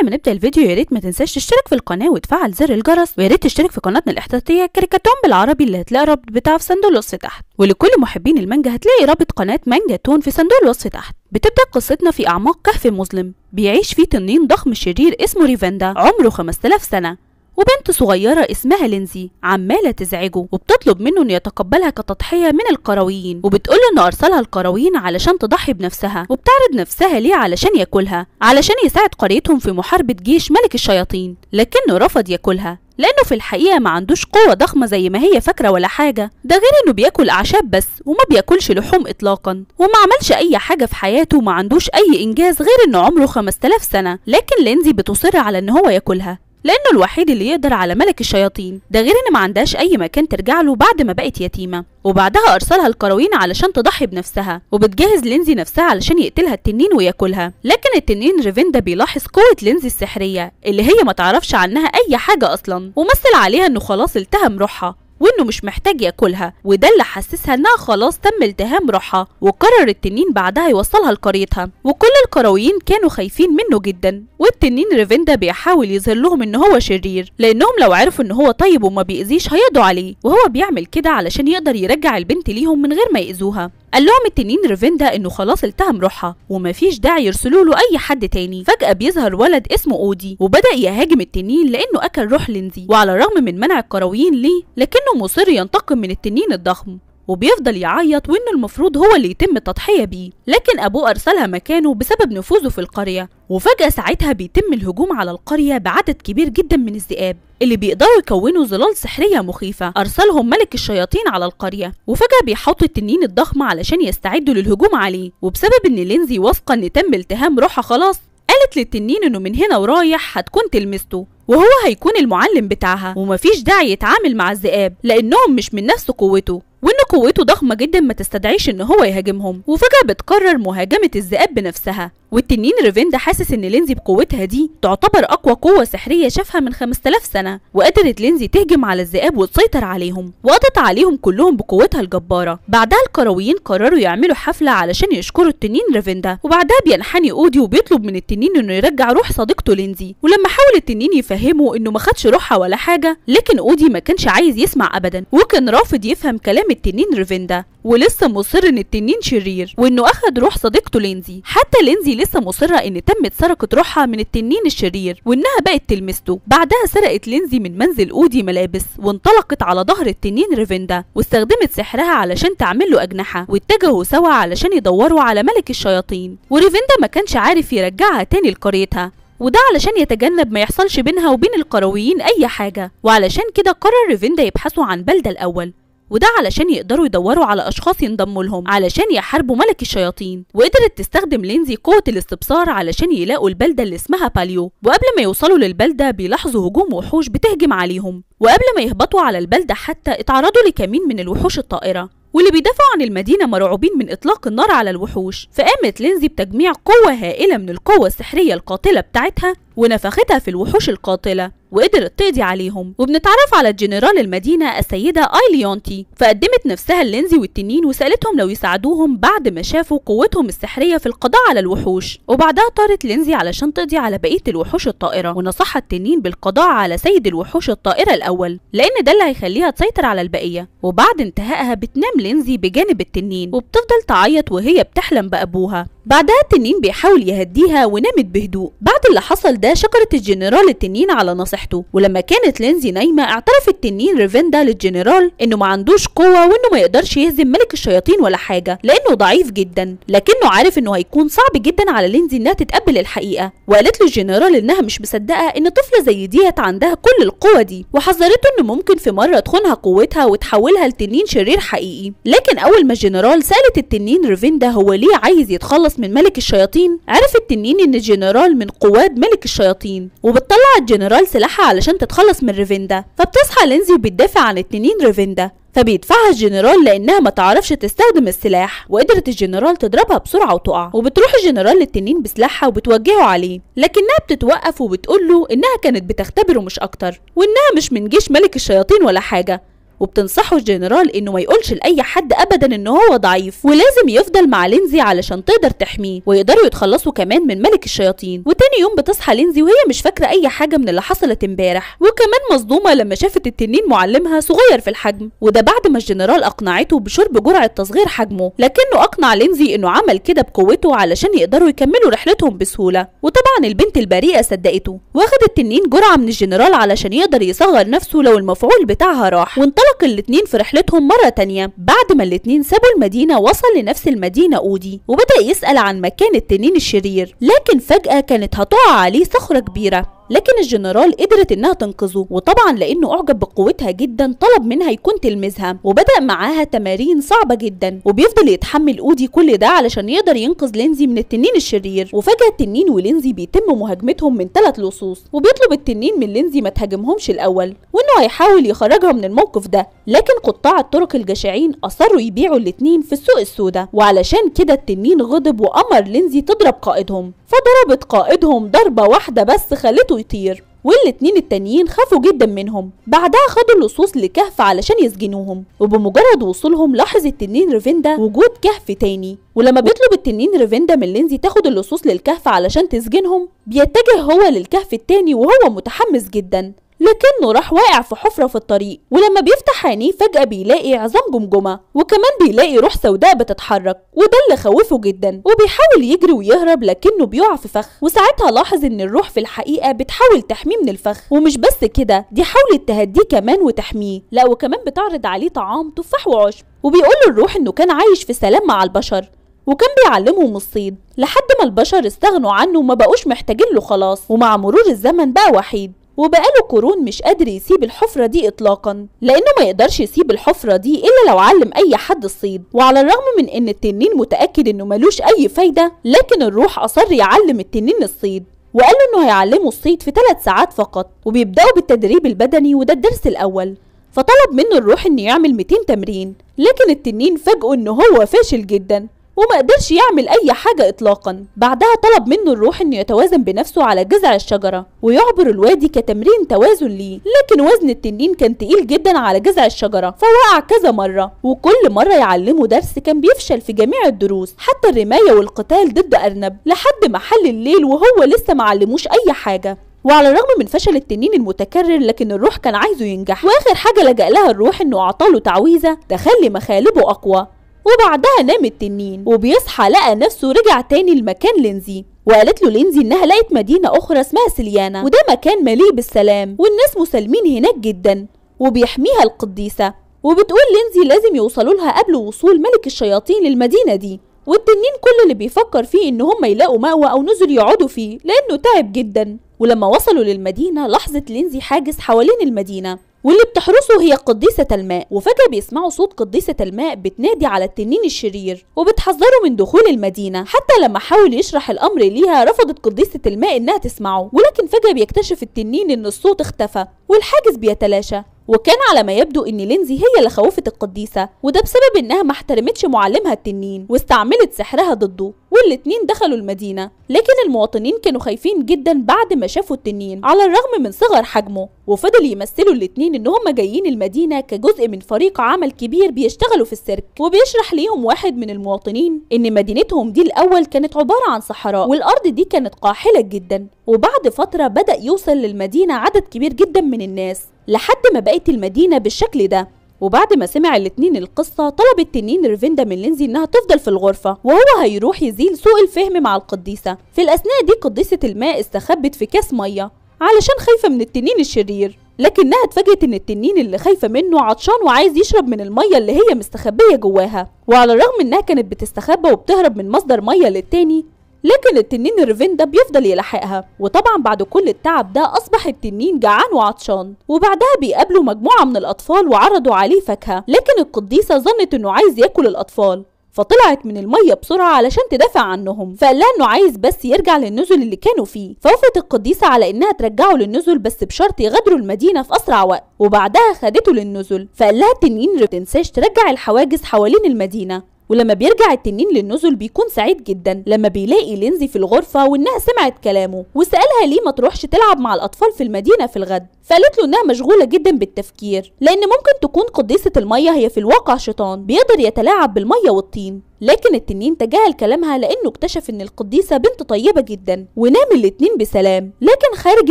قبل ما نبدا الفيديو يا ريت ما تنساش تشترك في القناه وتفعل زر الجرس ويا ريت تشترك في قناتنا الاحتياطيه كاريكاتون بالعربي اللي هتلاقي الرابط بتاعه في صندوق الوصف تحت ولكل محبين المانجا هتلاقي رابط قناه مانجا تون في صندوق الوصف تحت بتبدأ قصتنا في أعماق كهف مظلم بيعيش فيه تنين ضخم شرير اسمه ريفندا عمره 5000 سنة وبنت صغيرة اسمها لينزي عمالة تزعجه وبتطلب منه انه يتقبلها كتضحية من القرويين وبتقوله انه ارسلها القرويين علشان تضحي بنفسها وبتعرض نفسها ليه علشان ياكلها علشان يساعد قريتهم في محاربة جيش ملك الشياطين لكنه رفض ياكلها لانه في الحقيقه ما عندوش قوه ضخمه زي ما هي فاكره ولا حاجه ده غير انه بياكل اعشاب بس وما بياكلش لحوم اطلاقا وما عملش اي حاجه في حياته وما عندوش اي انجاز غير انه عمره 5000 سنه لكن لينزي بتصر على ان هو ياكلها لانه الوحيد اللي يقدر على ملك الشياطين ده غير ان ما عندهاش اي مكان ترجع له بعد ما بقت يتيمه وبعدها ارسلها القروين علشان تضحي بنفسها وبتجهز لينزي نفسها علشان يقتلها التنين وياكلها لكن التنين ريفيندا بيلاحظ قوه لينزي السحريه اللي هي ما تعرفش عنها اي حاجه اصلا ومثل عليها انه خلاص التهم روحها وانه مش محتاج ياكلها وده اللي حسسها انها خلاص تم التهام روحها وقرر التنين بعدها يوصلها لقريتها وكل القرويين كانوا خايفين منه جدا والتنين ريفندا بيحاول يظهر لهم ان هو شرير لانهم لو عرفوا ان هو طيب وما بيأذيش هيقضوا عليه وهو بيعمل كده علشان يقدر يرجع البنت ليهم من غير ما يأذوها قال لهم التنين ريفيندا انه خلاص التهم روحها ومفيش داعي يرسلوا له اي حد تاني فجاه بيظهر ولد اسمه اودي وبدا يهاجم التنين لانه اكل روح لينزي وعلى الرغم من منع القرويين ليه لكنه مصر ينتقم من التنين الضخم وبيفضل يعيط وإنه المفروض هو اللي يتم التضحية بيه لكن أبوه أرسلها مكانه بسبب نفوذه في القرية وفجأة ساعتها بيتم الهجوم على القرية بعدد كبير جدا من الذئاب اللي بيقدروا يكونوا ظلال سحرية مخيفة أرسلهم ملك الشياطين على القرية وفجأة بيحط التنين الضخم علشان يستعدوا للهجوم عليه وبسبب إن لينزي واثقة إن تم التهام روحها خلاص قالت للتنين إنه من هنا ورايح هتكون تلمسته وهو هيكون المعلم بتاعها ومفيش داعي يتعامل مع الذئاب لأنهم مش من نفس قوته قوته ضخمة جدا ما تستدعيش ان هو يهاجمهم وفجأة بتقرر مهاجمة الذئاب بنفسها والتنين ريفين ده حاسس ان لينزي بقوتها دي تعتبر اقوى قوه سحريه شافها من 5000 سنه وقدرت لينزي تهجم على الذئاب وتسيطر عليهم وقضت عليهم كلهم بقوتها الجباره بعدها القرويين قرروا يعملوا حفله علشان يشكروا التنين ريفيندا وبعدها بينحني اودي وبيطلب من التنين انه يرجع روح صديقته لينزي ولما حاول التنين يفهمه انه ما خدش روحها ولا حاجه لكن اودي ما كانش عايز يسمع ابدا وكان رافض يفهم كلام التنين ريفيندا ولسه مصر ان التنين شرير وانه اخد روح صديقته لينزي حتى لينزي لسه مصره ان تمت سرقه روحها من التنين الشرير وانها بقت تلمسته بعدها سرقت لينزي من منزل اودي ملابس وانطلقت على ظهر التنين ريفندا واستخدمت سحرها علشان تعمل له اجنحه واتجهوا سوا علشان يدوروا على ملك الشياطين وريفندا ما كانش عارف يرجعها تاني لقريتها وده علشان يتجنب ما يحصلش بينها وبين القرويين اي حاجه وعلشان كده قرر ريفندا يبحثوا عن بلده الاول وده علشان يقدروا يدوروا على اشخاص ينضموا لهم علشان يحاربوا ملك الشياطين وقدرت تستخدم لينزي قوه الاستبصار علشان يلاقوا البلده اللي اسمها باليو وقبل ما يوصلوا للبلده بيلاحظوا هجوم وحوش بتهجم عليهم وقبل ما يهبطوا على البلده حتى اتعرضوا لكمين من الوحوش الطائره واللي بيدافعوا عن المدينة مرعوبين من إطلاق النار على الوحوش فقامت لينزي بتجميع قوة هائلة من القوة السحرية القاتلة بتاعتها ونفختها في الوحوش القاتلة وقدرت تقضي عليهم وبنتعرف على الجنرال المدينة السيدة آيليونتي فقدمت نفسها اللينزي والتنين وسألتهم لو يساعدوهم بعد ما شافوا قوتهم السحرية في القضاء على الوحوش وبعدها طارت لينزي علشان تقضي على بقية الوحوش الطائرة ونصحها التنين بالقضاء على سيد الوحوش الطائرة الأول لأن ده اللي هيخليها تسيطر على البقية وبعد انتهائها بتنام لينزي بجانب التنين وبتفضل تعيط وهي بتحلم بأبوها بعدها التنين بيحاول يهديها ونامت بهدوء بعد اللي حصل ده شكرت الجنرال التنين على نصيحته ولما كانت لينزي نايمه اعترف التنين ريفندا للجنرال انه ما عندوش قوه وانه ما يقدرش يهزم ملك الشياطين ولا حاجه لانه ضعيف جدا لكنه عارف انه هيكون صعب جدا على لينزي انها تتقبل الحقيقه وقالت له الجنرال انها مش مصدقه ان طفله زي ديت عندها كل القوه دي وحذرته انه ممكن في مره تخونها قوتها وتحولها لتنين شرير حقيقي لكن اول ما الجنرال سالت التنين ريفندا هو ليه عايز يتخلص تخلص من ملك الشياطين عرف التنين ان الجنرال من قواد ملك الشياطين وبتطلع الجنرال سلاحها علشان تتخلص من ريفيندا فبتصحى لينزي وبتدافع عن التنين ريفيندا فبيدفعها الجنرال لانها ما تعرفش تستخدم السلاح وقدرت الجنرال تضربها بسرعه وتقع وبتروح الجنرال للتنين بسلاحها وبتوجهه عليه لكنها بتتوقف وبتقول له انها كانت بتختبره مش اكتر وانها مش من جيش ملك الشياطين ولا حاجه وبتنصحه الجنرال انه ما يقولش لاي حد ابدا ان هو ضعيف ولازم يفضل مع لينزي علشان تقدر تحميه ويقدروا يتخلصوا كمان من ملك الشياطين وتاني يوم بتصحى لينزي وهي مش فاكره اي حاجه من اللي حصلت امبارح وكمان مصدومه لما شافت التنين معلمها صغير في الحجم وده بعد ما الجنرال اقنعته بشرب جرعه تصغير حجمه لكنه اقنع لينزي انه عمل كده بقوته علشان يقدروا يكملوا رحلتهم بسهوله وطبعا البنت البريئه صدقته واخد التنين جرعه من الجنرال علشان يقدر يصغر نفسه لو المفعول بتاعها راح وانطلق انطلق الاتنين في رحلتهم مرة تانية بعد ما الاتنين سابوا المدينة وصل لنفس المدينة أودي وبدأ يسأل عن مكان التنين الشرير لكن فجأة كانت هتقع عليه صخرة كبيرة لكن الجنرال قدرت انها تنقذه وطبعا لانه اعجب بقوتها جدا طلب منها يكون تلميذها وبدا معاها تمارين صعبه جدا وبيفضل يتحمل اودي كل ده علشان يقدر ينقذ لينزي من التنين الشرير وفجاه التنين ولينزي بيتم مهاجمتهم من ثلاث لصوص وبيطلب التنين من لينزي ما تهاجمهمش الاول وانه هيحاول يخرجها من الموقف ده لكن قطاع الطرق الجشعين اصروا يبيعوا الاتنين في السوق السوداء وعلشان كده التنين غضب وامر لينزي تضرب قائدهم فضربت قائدهم ضربه واحده بس خلته يطير والاتنين التانيين خافوا جدا منهم بعدها خدوا اللصوص لكهف علشان يسجنوهم وبمجرد وصولهم لاحظ التنين ريفيندا وجود كهف تاني ولما بيطلب التنين ريفيندا من لينزي تاخد اللصوص للكهف علشان تسجنهم بيتجه هو للكهف التاني وهو متحمس جدا لكنه راح واقع في حفرة في الطريق ولما بيفتح عينيه فجأة بيلاقي عظام جمجمة وكمان بيلاقي روح سوداء بتتحرك وده اللي خوفه جدا وبيحاول يجري ويهرب لكنه بيقع في فخ وساعتها لاحظ ان الروح في الحقيقة بتحاول تحميه من الفخ ومش بس كده دي حاولت تهديه كمان وتحميه لا وكمان بتعرض عليه طعام تفاح وعشب وبيقول الروح انه كان عايش في سلام مع البشر وكان بيعلمهم الصيد لحد ما البشر استغنوا عنه وما بقوش محتاجين له خلاص ومع مرور الزمن بقى وحيد وبقاله قرون مش قادر يسيب الحفرة دي إطلاقا لأنه ما يقدرش يسيب الحفرة دي إلا لو علم أي حد الصيد وعلى الرغم من إن التنين متأكد إنه ملوش أي فايدة لكن الروح أصر يعلم التنين الصيد وقال له إنه هيعلمه الصيد في ثلاث ساعات فقط وبيبدأوا بالتدريب البدني وده الدرس الأول فطلب منه الروح إنه يعمل 200 تمرين لكن التنين فاجئه إنه هو فاشل جدا وما قدرش يعمل أي حاجة إطلاقا بعدها طلب منه الروح أنه يتوازن بنفسه على جذع الشجرة ويعبر الوادي كتمرين توازن ليه لكن وزن التنين كان تقيل جدا على جذع الشجرة فوقع كذا مرة وكل مرة يعلمه درس كان بيفشل في جميع الدروس حتى الرماية والقتال ضد أرنب لحد ما حل الليل وهو لسه معلموش أي حاجة وعلى الرغم من فشل التنين المتكرر لكن الروح كان عايزه ينجح واخر حاجه لجأ لها الروح انه اعطاله تعويذه تخلي مخالبه اقوى وبعدها نام التنين وبيصحى لقى نفسه رجع تاني لمكان لينزي وقالت له لينزي انها لقت مدينه اخرى اسمها سليانا وده مكان مليء بالسلام والناس مسالمين هناك جدا وبيحميها القديسه وبتقول لينزي لازم يوصلوا لها قبل وصول ملك الشياطين للمدينه دي والتنين كل اللي بيفكر فيه ان هم يلاقوا مأوى او نزل يقعدوا فيه لانه تعب جدا ولما وصلوا للمدينه لاحظت لينزي حاجز حوالين المدينه واللي بتحرسه هي قديسة الماء وفجأة بيسمعوا صوت قديسة الماء بتنادي على التنين الشرير وبتحذره من دخول المدينة حتى لما حاول يشرح الأمر ليها رفضت قديسة الماء إنها تسمعه ولكن فجأة بيكتشف التنين إن الصوت اختفى والحاجز بيتلاشى وكان على ما يبدو ان لينزي هي اللي خوفت القديسه وده بسبب انها ما احترمتش معلمها التنين واستعملت سحرها ضده والاتنين دخلوا المدينة لكن المواطنين كانوا خايفين جدا بعد ما شافوا التنين على الرغم من صغر حجمه وفضل يمثلوا الاتنين ان هم جايين المدينة كجزء من فريق عمل كبير بيشتغلوا في السيرك وبيشرح ليهم واحد من المواطنين ان مدينتهم دي الاول كانت عبارة عن صحراء والارض دي كانت قاحلة جدا وبعد فترة بدأ يوصل للمدينة عدد كبير جدا من الناس لحد ما بقت المدينة بالشكل ده وبعد ما سمع الاتنين القصة طلب التنين ريفيندا من لينزي انها تفضل في الغرفة وهو هيروح يزيل سوء الفهم مع القديسة في الاثناء دي قديسة الماء استخبت في كاس مية علشان خايفة من التنين الشرير لكنها اتفاجئت ان التنين اللي خايفه منه عطشان وعايز يشرب من الميه اللي هي مستخبيه جواها وعلى الرغم انها كانت بتستخبى وبتهرب من مصدر ميه للتاني لكن التنين الريفين ده بيفضل يلاحقها وطبعا بعد كل التعب ده اصبح التنين جعان وعطشان وبعدها بيقابله مجموعه من الاطفال وعرضوا عليه فاكهه لكن القديسه ظنت انه عايز ياكل الاطفال فطلعت من المية بسرعة علشان تدافع عنهم فقال لها انه عايز بس يرجع للنزل اللي كانوا فيه فوفت القديسة على انها ترجعه للنزل بس بشرط يغادروا المدينة في اسرع وقت وبعدها خدته للنزل فقال لها التنين تنساش ترجع الحواجز حوالين المدينة ولما بيرجع التنين للنزل بيكون سعيد جدا لما بيلاقي لينزي في الغرفة وإنها سمعت كلامه وسألها ليه ما تروحش تلعب مع الأطفال في المدينة في الغد فقالت له إنها مشغولة جدا بالتفكير لأن ممكن تكون قديسة المية هي في الواقع شيطان بيقدر يتلاعب بالمية والطين لكن التنين تجاهل كلامها لانه اكتشف ان القديسه بنت طيبه جدا ونام الاتنين بسلام لكن خارج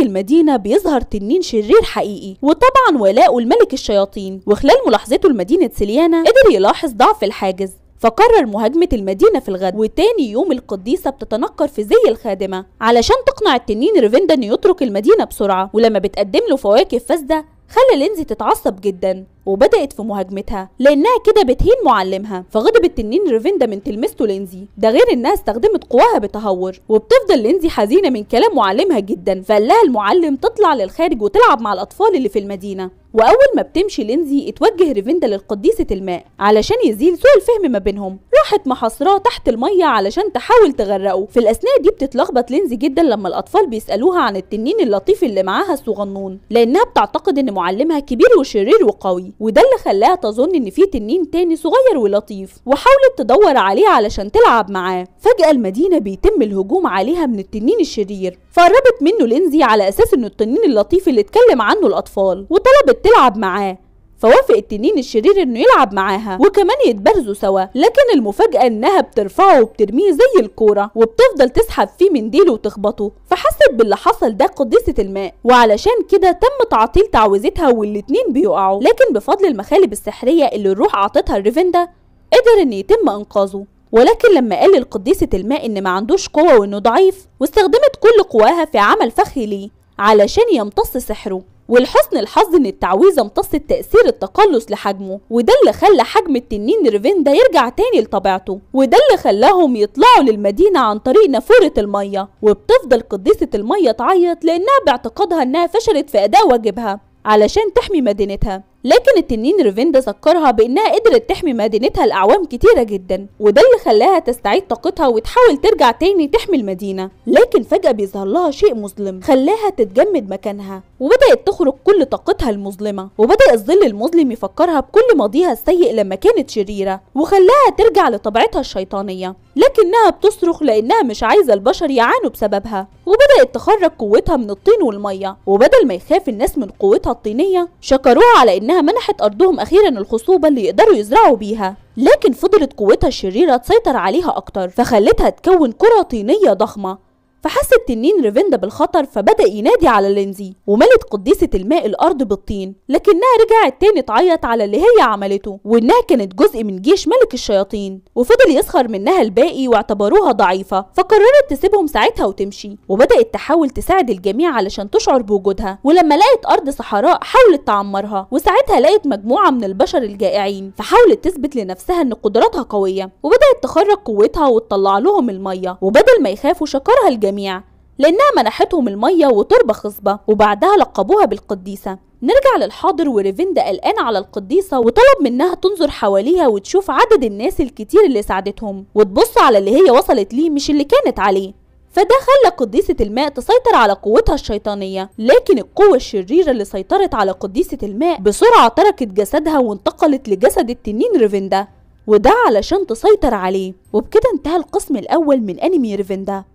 المدينه بيظهر تنين شرير حقيقي وطبعا ولاؤه لملك الشياطين وخلال ملاحظته لمدينه سليانا قدر يلاحظ ضعف الحاجز فقرر مهاجمة المدينة في الغد وتاني يوم القديسة بتتنكر في زي الخادمة علشان تقنع التنين ريفيندا انه يترك المدينة بسرعة ولما بتقدم له فواكه فاسدة خلى لينزي تتعصب جدا وبدأت في مهاجمتها لأنها كده بتهين معلمها فغضب التنين ريفيندا من تلمسته لينزي ده غير إنها استخدمت قواها بتهور وبتفضل لينزي حزينة من كلام معلمها جدا فقال لها المعلم تطلع للخارج وتلعب مع الأطفال اللي في المدينة وأول ما بتمشي لينزي اتوجه ريفيندا للقديسة الماء علشان يزيل سوء الفهم ما بينهم راحت محاصراه تحت المية علشان تحاول تغرقه في الأثناء دي بتتلخبط لينزي جدا لما الأطفال بيسألوها عن التنين اللطيف اللي معاها الصغنون لأنها بتعتقد إن معلمها كبير وشرير وقوي وده اللي خلاها تظن ان في تنين تاني صغير ولطيف وحاولت تدور عليه علشان تلعب معاه فجأة المدينة بيتم الهجوم عليها من التنين الشرير فقربت منه لينزي على اساس انه التنين اللطيف اللي اتكلم عنه الاطفال وطلبت تلعب معاه فوافق التنين الشرير انه يلعب معاها وكمان يتبارزوا سوا لكن المفاجاه انها بترفعه وبترميه زي الكوره وبتفضل تسحب فيه منديله وتخبطه فحست باللي حصل ده قديسه الماء وعلشان كده تم تعطيل تعويذتها والاتنين بيقعوا لكن بفضل المخالب السحريه اللي الروح عطتها الريفندا قدر ان يتم انقاذه ولكن لما قال لقديسة الماء إن ما عندوش قوة وإنه ضعيف واستخدمت كل قواها في عمل فخ ليه علشان يمتص سحره ولحسن الحظ ان التعويذه امتصت تاثير التقلص لحجمه وده اللي خلى حجم التنين ريفين ده يرجع تاني لطبيعته وده اللي خلاهم يطلعوا للمدينه عن طريق نافوره الميه وبتفضل قديسه الميه تعيط لانها باعتقادها انها فشلت في اداء واجبها علشان تحمي مدينتها لكن التنين ريفيندا ذكرها بانها قدرت تحمي مدينتها لاعوام كتيره جدا وده اللي خلاها تستعيد طاقتها وتحاول ترجع تاني تحمي المدينه لكن فجاه بيظهر لها شيء مظلم خلاها تتجمد مكانها وبدات تخرج كل طاقتها المظلمه وبدا الظل المظلم يفكرها بكل ماضيها السيء لما كانت شريره وخلاها ترجع لطبيعتها الشيطانيه لكنها بتصرخ لانها مش عايزه البشر يعانوا بسببها وبدات تخرج قوتها من الطين والميه وبدل ما يخاف الناس من قوتها الطينيه شكروها على إنها لأنها منحت أرضهم أخيرا الخصوبة اللي يقدروا يزرعوا بيها لكن فضلت قوتها الشريرة تسيطر عليها أكتر فخلتها تكون كرة طينية ضخمة فحس التنين ريفيندا بالخطر فبدأ ينادي على لينزي وملت قديسة الماء الأرض بالطين لكنها رجعت تاني تعيط على اللي هي عملته وإنها كانت جزء من جيش ملك الشياطين وفضل يسخر منها الباقي واعتبروها ضعيفة فقررت تسيبهم ساعتها وتمشي وبدأت تحاول تساعد الجميع علشان تشعر بوجودها ولما لقت أرض صحراء حاولت تعمرها وساعتها لقت مجموعة من البشر الجائعين فحاولت تثبت لنفسها إن قدراتها قوية وبدأت تخرج قوتها وتطلع لهم المية وبدل ما يخافوا شكرها الجميع الجميع لأنها منحتهم المية وتربة خصبة وبعدها لقبوها بالقديسة نرجع للحاضر وريفيندا قلقان على القديسة وطلب منها تنظر حواليها وتشوف عدد الناس الكتير اللي ساعدتهم وتبص على اللي هي وصلت ليه مش اللي كانت عليه فده خلى قديسة الماء تسيطر على قوتها الشيطانية لكن القوة الشريرة اللي سيطرت على قديسة الماء بسرعة تركت جسدها وانتقلت لجسد التنين ريفيندا وده علشان تسيطر عليه وبكده انتهى القسم الأول من أنمي ريفيندا